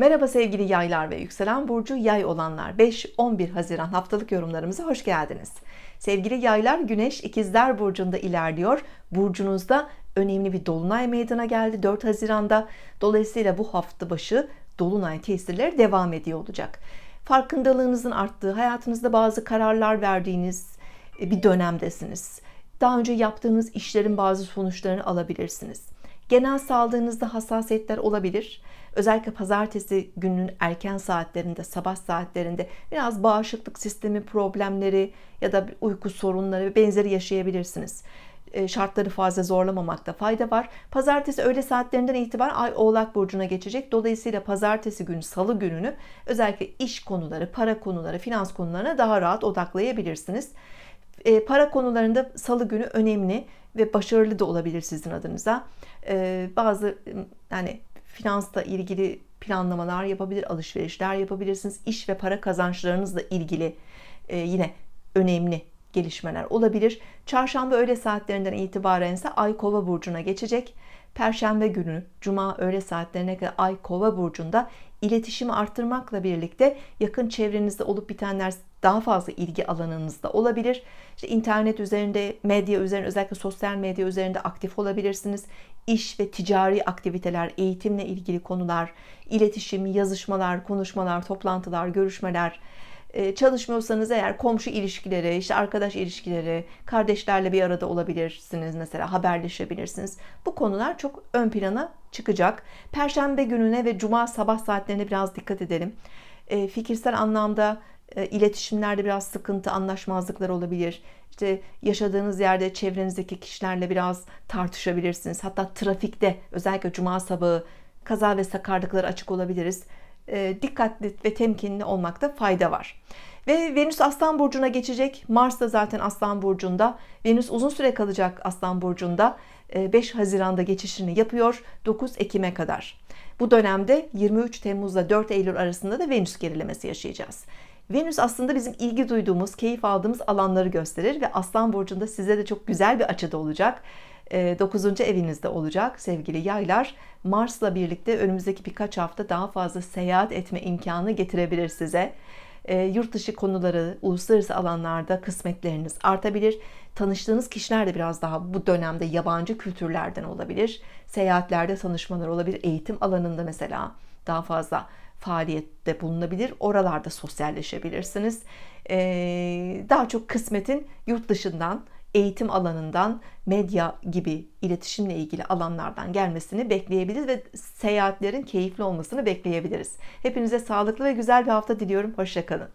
Merhaba sevgili yaylar ve yükselen burcu yay olanlar 5-11 Haziran haftalık yorumlarımıza hoş geldiniz. Sevgili yaylar güneş ikizler burcunda ilerliyor. Burcunuzda önemli bir dolunay meydana geldi 4 Haziran'da. Dolayısıyla bu hafta başı dolunay tesirleri devam ediyor olacak. Farkındalığınızın arttığı, hayatınızda bazı kararlar verdiğiniz e, bir dönemdesiniz. Daha önce yaptığınız işlerin bazı sonuçlarını alabilirsiniz. Genel sağlığınızda hassasiyetler olabilir. Olabilir Özellikle pazartesi gününün erken saatlerinde, sabah saatlerinde biraz bağışıklık sistemi problemleri ya da uyku sorunları ve benzeri yaşayabilirsiniz şartları fazla zorlamamakta fayda var. Pazartesi öğle saatlerinden itibaren Ay Oğlak burcuna geçecek. Dolayısıyla pazartesi günü salı gününü özellikle iş konuları, para konuları, finans konularına daha rahat odaklayabilirsiniz. Para konularında salı günü önemli ve başarılı da olabilir sizin adınıza. Bazı yani Finansla ilgili planlamalar yapabilir, alışverişler yapabilirsiniz. İş ve para kazançlarınızla ilgili e, yine önemli gelişmeler olabilir. Çarşamba öğle saatlerinden itibaren ise Ay Kova burcuna geçecek. Perşembe günü cuma öğle saatlerine kadar ay kova burcunda iletişimi arttırmakla birlikte yakın çevrenizde olup bitenler daha fazla ilgi alanınızda olabilir. İşte internet üzerinde, medya üzerinde, özellikle sosyal medya üzerinde aktif olabilirsiniz. İş ve ticari aktiviteler, eğitimle ilgili konular, iletişim, yazışmalar, konuşmalar, toplantılar, görüşmeler, ee, çalışmıyorsanız eğer komşu ilişkileri, işte arkadaş ilişkileri, kardeşlerle bir arada olabilirsiniz mesela haberleşebilirsiniz. Bu konular çok ön plana çıkacak. Perşembe gününe ve cuma sabah saatlerine biraz dikkat edelim. Ee, fikirsel anlamda e, iletişimlerde biraz sıkıntı, anlaşmazlıklar olabilir. İşte yaşadığınız yerde çevrenizdeki kişilerle biraz tartışabilirsiniz. Hatta trafikte özellikle cuma sabahı kaza ve sakarlıklar açık olabiliriz. E, dikkatli ve temkinli olmakta fayda var. Ve Venüs Aslan Burcu'na geçecek. Mars da zaten Aslan Burcu'nda. Venüs uzun süre kalacak Aslan Burcu'nda. 5 e, Haziran'da geçişini yapıyor 9 Ekim'e kadar. Bu dönemde 23 Temmuz'da 4 Eylül arasında da Venüs gerilemesi yaşayacağız. Venüs aslında bizim ilgi duyduğumuz, keyif aldığımız alanları gösterir ve Aslan Burcu'nda size de çok güzel bir açıda olacak. 9. Ee, evinizde olacak sevgili yaylar. Mars'la birlikte önümüzdeki birkaç hafta daha fazla seyahat etme imkanı getirebilir size. Ee, yurt dışı konuları, uluslararası alanlarda kısmetleriniz artabilir. Tanıştığınız kişiler de biraz daha bu dönemde yabancı kültürlerden olabilir. Seyahatlerde tanışmalar olabilir. Eğitim alanında mesela daha fazla faaliyette bulunabilir. Oralarda sosyalleşebilirsiniz. Ee, daha çok kısmetin yurt dışından eğitim alanından, medya gibi iletişimle ilgili alanlardan gelmesini bekleyebiliriz ve seyahatlerin keyifli olmasını bekleyebiliriz. Hepinize sağlıklı ve güzel bir hafta diliyorum. Hoşçakalın.